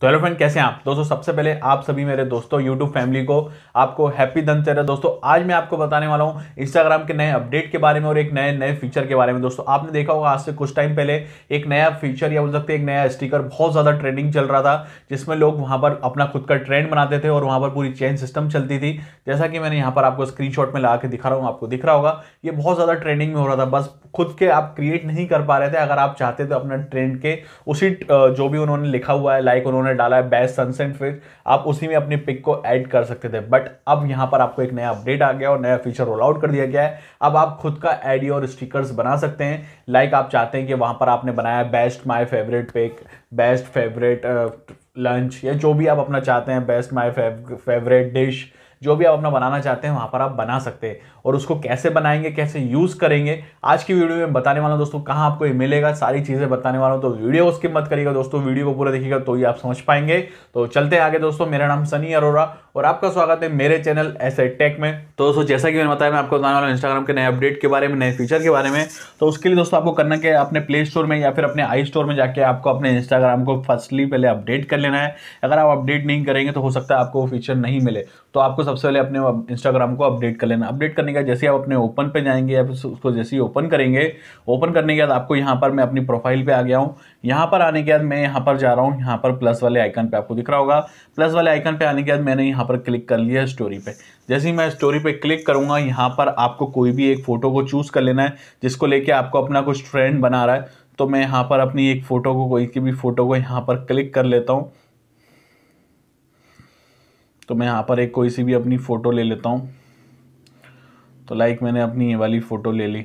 तो hello friend कैसे हैं आप दोस्तों सबसे पहले आप सभी मेरे दोस्तों यूट्यूब फैमिली को आपको हैप्पी धनतेरस दोस्तों आज मैं आपको बताने वाला हूं इंस्टाग्राम के नए अपडेट के बारे में और एक नए नए फीचर के बारे में दोस्तों आपने देखा होगा आज से कुछ टाइम पहले एक नया फीचर या बोल सकते एक नया स्टीकर बहुत ज़्यादा ट्रेंडिंग चल रहा था जिसमें लोग वहाँ पर अपना खुद का ट्रेंड बनाते थे और वहाँ पर पूरी चेन सिस्टम चलती थी जैसा कि मैंने यहाँ पर आपको स्क्रीन में ला के दिखा रहा हूँ आपको दिख रहा होगा ये बहुत ज़्यादा ट्रेंडिंग में हो रहा था बस खुद के आप क्रिएट नहीं कर पा रहे थे अगर आप चाहते तो अपना ट्रेंड के उसी जो भी उन्होंने लिखा हुआ है लाइक उन्होंने उन्होंने डाला है बेस्ट सनसेट फिश आप उसी में अपनी पिक को ऐड कर सकते थे बट अब यहाँ पर आपको एक नया अपडेट आ गया और नया फीचर रोल आउट कर दिया गया है अब आप खुद का आईडी और स्टिकर्स बना सकते हैं लाइक like आप चाहते हैं कि वहाँ पर आपने बनाया best my favourite pick best favourite lunch या जो भी आप अपना चाहते हैं बेस्ट माई फेवरेट डिश जो भी आप अपना बनाना चाहते हैं वहाँ पर आप बना सकते हैं और उसको कैसे बनाएंगे कैसे यूज़ करेंगे आज की वीडियो में बताने वाला दोस्तों कहाँ आपको ये मिलेगा सारी चीज़ें बताने वाला हूँ तो वीडियो स्किप मत करिएगा दोस्तों वीडियो को पूरा देखिएगा तो ही आप समझ पाएंगे तो चलते आगे दोस्तों मेरा नाम सनी अरोरा और आपका स्वागत है मेरे चैनल ऐसे टेक में तो दोस्तों जैसा कि मैंने बताया मैं आपको बताने वाला इंस्टाग्राम के नए अपडेट के बारे में नए फीचर के बारे में तो उसके लिए दोस्तों आपको करना क्या अपने प्ले स्टोर में या फिर अपने आई स्टोर में जाके आपको अपने इंस्टाग्राम को फर्स्टली पहले अपडेट कर लेना है अगर आप अपडेट नहीं करेंगे तो हो सकता है आपको वो फीचर नहीं मिले तो आपको सबसे पहले अपने इंस्टाग्राम को अपडेट कर लेना अपडेट करने का जैसे आप अपने ओपन पे जाएंगे या फिर उसको जैसे ही ओपन करेंगे ओपन करने के बाद आपको यहाँ पर मैं अपनी प्रोफाइल पे आ गया हूँ यहाँ पर आने के बाद मैं यहाँ पर जा रहा हूँ यहाँ पर प्लस वाले आइकन पर आपको दिख रहा होगा प्लस वाले आइकन पर आने के बाद मैंने यहाँ पर क्लिक कर लिया स्टोरी पर जैसे ही मैं स्टोरी पर क्लिक करूँगा यहाँ पर आपको कोई भी एक फ़ोटो को चूज़ कर लेना है जिसको लेके आपको अपना कुछ ट्रेंड बना रहा है तो मैं यहाँ पर अपनी एक फ़ोटो को कोई की भी फ़ोटो को यहाँ पर क्लिक कर लेता हूँ तो मैं यहाँ पर एक कोई सी भी अपनी फ़ोटो ले लेता हूँ तो लाइक मैंने अपनी ये वाली फ़ोटो ले ली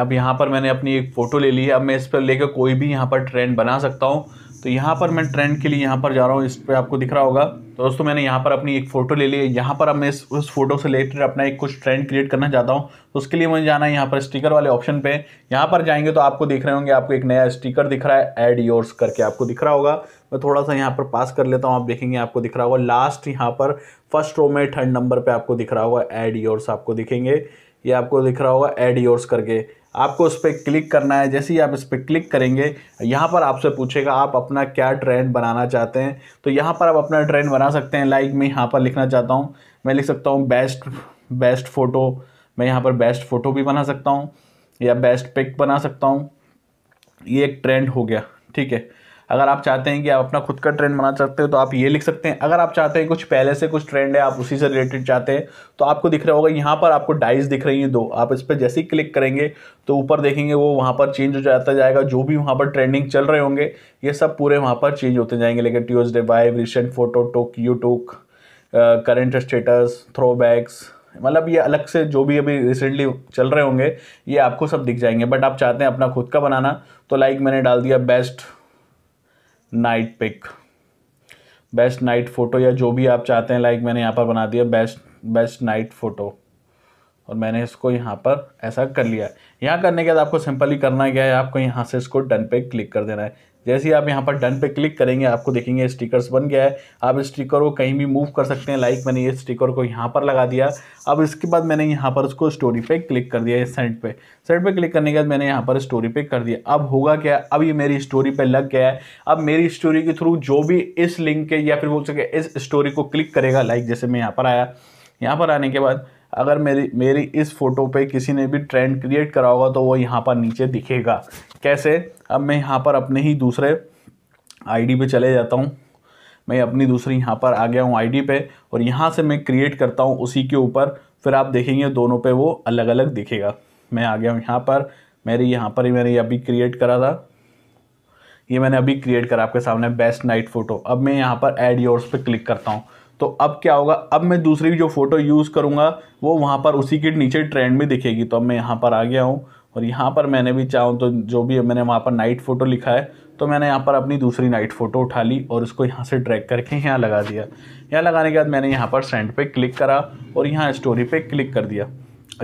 अब यहाँ पर मैंने अपनी एक फ़ोटो ले ली है अब मैं इस पर लेकर कोई भी यहाँ पर ट्रेंड बना सकता हूँ तो यहाँ पर मैं ट्रेंड के लिए यहाँ पर जा रहा हूँ इस पर आपको दिख रहा होगा तो दोस्तों मैंने यहाँ पर अपनी एक फ़ोटो ले ली है यहाँ पर अब मैं इस उस फोटो से रिलेटेड अपना एक कुछ ट्रेंड क्रिएट करना चाहता हूँ तो उसके लिए मुझे जाना है यहाँ पर स्टिकर वाले ऑप्शन पे यहाँ पर जाएंगे तो आपको दिख रहे होंगे आपको एक नया स्टिकर दिख रहा है एड योर्स करके आपको दिख रहा होगा मैं थोड़ा सा यहाँ पर पास कर लेता हूँ आप देखेंगे आपको दिख रहा होगा लास्ट यहाँ पर फर्स्ट रो में थर्ड नंबर पर आपको दिख रहा होगा एड योर्स आपको दिखेंगे ये आपको दिख रहा होगा एड योर्स करके आपको उस पर क्लिक करना है जैसे ही आप इस पर क्लिक करेंगे यहाँ पर आपसे पूछेगा आप अपना क्या ट्रेंड बनाना चाहते हैं तो यहाँ पर आप अपना ट्रेंड बना सकते हैं लाइक मैं यहाँ पर लिखना चाहता हूँ मैं लिख सकता हूँ बेस्ट बेस्ट फ़ोटो मैं यहाँ पर बेस्ट फ़ोटो भी बना सकता हूँ या बेस्ट पिक बना सकता हूँ ये एक ट्रेंड हो गया ठीक है अगर आप चाहते हैं कि आप अपना खुद का ट्रेंड बना सकते हो तो आप ये लिख सकते हैं अगर आप चाहते हैं कुछ पहले से कुछ ट्रेंड है आप उसी से रिलेटेड चाहते हैं तो आपको दिख रहा होगा यहाँ पर आपको डाइस दिख रही हैं दो आप इस पर जैसे ही क्लिक करेंगे तो ऊपर देखेंगे वो वहाँ पर चेंज हो जाता जाएगा जो भी वहाँ पर ट्रेंडिंग चल रहे होंगे ये सब पूरे वहाँ पर चेंज होते जाएंगे लेकिन ट्यूजडे वाइव रिसेंट फोटो टोक यू टोक करेंट स्टेटस थ्रो बैग्स मतलब ये अलग से जो भी अभी रिसेंटली चल रहे होंगे ये आपको सब दिख जाएंगे बट आप चाहते हैं अपना खुद का बनाना तो लाइक मैंने डाल दिया best night pick best night photo या जो भी आप चाहते हैं लाइक मैंने यहाँ पर बना दिया बेस्ट बेस्ट नाइट फ़ोटो और मैंने इसको यहाँ पर ऐसा कर लिया यहाँ करने के बाद आपको सिंपली करना क्या है आपको यहाँ से इसको डन पे क्लिक कर देना है जैसे ही आप यहाँ पर डन पे क्लिक करेंगे आपको देखेंगे स्टिकर्स बन गया है आप स्टिकर को कहीं भी मूव कर सकते हैं लाइक मैंने ये स्टिकर को यहाँ पर लगा दिया अब इसके बाद मैंने यहाँ पर उसको स्टोरी पे क्लिक कर दिया सेंड पे सेंड पे क्लिक करने के बाद मैंने यहाँ पर स्टोरी पे कर दिया अब होगा क्या अब ये मेरी स्टोरी पर लग गया है अब मेरी स्टोरी के थ्रू जो भी इस लिंक के या फिर बोल सके इस स्टोरी को क्लिक करेगा लाइक जैसे मैं यहाँ पर आया यहाँ पर आने के बाद अगर मेरी मेरी इस फ़ोटो पे किसी ने भी ट्रेंड क्रिएट करा होगा तो वो यहाँ पर नीचे दिखेगा कैसे अब मैं यहाँ पर अपने ही दूसरे आईडी पे चले जाता हूँ मैं अपनी दूसरी यहाँ पर आ गया हूँ आईडी पे और यहाँ से मैं क्रिएट करता हूँ उसी के ऊपर फिर आप देखेंगे दोनों पर वो अलग अलग दिखेगा मैं आ गया हूँ यहाँ पर मेरी यहाँ पर ही मैंने अभी क्रिएट करा था ये मैंने अभी क्रिएट करा आपके सामने बेस्ट नाइट फ़ोटो अब मैं यहाँ पर एड योर्स पे क्लिक करता हूँ तो अब क्या होगा अब मैं दूसरी जो फ़ोटो यूज़ करूँगा वो वहाँ पर उसी के नीचे ट्रेंड में दिखेगी तो अब मैं यहाँ पर आ गया हूँ और यहाँ पर मैंने भी चाहूँ तो जो भी मैंने वहाँ पर नाइट फ़ोटो लिखा है तो मैंने यहाँ पर अपनी दूसरी नाइट फ़ोटो उठा ली और उसको यहाँ से ड्रैग करके यहाँ लगा दिया यहाँ लगाने के बाद मैंने यहाँ पर सेंड पे क्लिक करा और यहाँ स्टोरी पे क्लिक कर दिया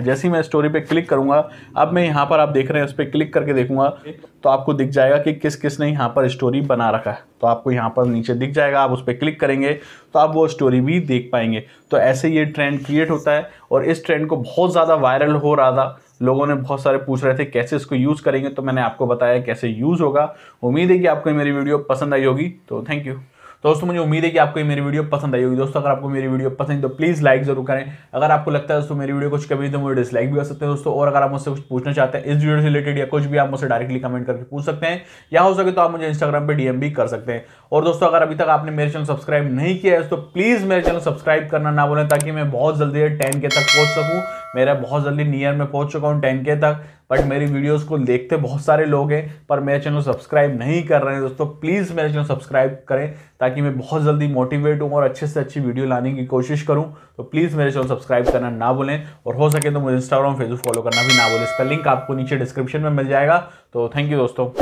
जैसे ही मैं स्टोरी पे क्लिक करूँगा अब मैं यहाँ पर आप देख रहे हैं उस पर क्लिक करके देखूँगा तो आपको दिख जाएगा कि किस किस ने यहाँ पर स्टोरी बना रखा है तो आपको यहाँ पर नीचे दिख जाएगा आप उस पर क्लिक करेंगे तो आप वो स्टोरी भी देख पाएंगे तो ऐसे ये ट्रेंड क्रिएट होता है और इस ट्रेंड को बहुत ज़्यादा वायरल हो रहा था लोगों ने बहुत सारे पूछ रहे थे कैसे इसको यूज़ करेंगे तो मैंने आपको बताया कैसे यूज़ होगा उम्मीद है कि आपको मेरी वीडियो पसंद आई होगी तो थैंक यू दोस्तों मुझे उम्मीद है कि आपको ये मेरी वीडियो पसंद आई होगी दोस्तों अगर आपको मेरी वीडियो पसंद तो प्लीज़ लाइक जरूर करें अगर आपको लगता है दोस्तों मेरी वीडियो कुछ कभी तो मुझे डिसलाइक भी कर सकते हैं दोस्तों और अगर आप मुझसे कुछ पूछना चाहते हैं इस वीडियो से रिलेटेड या कुछ भी आप मुझसे डायरेक्टली कमेंट करके पूछ सकते हैं या हो सके तो आप मुझे इंस्टाग्राम पर डीएम भी कर सकते हैं और दोस्तों अगर अभी तक आपने मेरे चैनल सब्सक्राइब नहीं किया है तो प्लीज़ मेरे चैनल सब्सक्राइब करना ना बोले ताकि मैं बहुत जल्दी टेन के तक पहुँच सकूँ मेरा बहुत जल्दी नियर में पहुंच चुका हूँ टेन के तक बट मेरी वीडियोस को देखते बहुत सारे लोग हैं पर मेरे चैनल सब्सक्राइब नहीं कर रहे हैं दोस्तों प्लीज़ मेरा चैनल सब्सक्राइब करें ताकि मैं बहुत जल्दी मोटिवेट हूँ और अच्छे से अच्छी वीडियो लाने की कोशिश करूँ तो प्लीज़ मेरे चैनल सब्सक्राइब करना ना भूलें और हो सके तो मुझे इंस्टाग्राम फेसबुक फॉलो करना भी ना भूलें इसका लिंक आपको नीचे डिस्क्रिप्शन में मिल जाएगा तो थैंक यू दोस्तों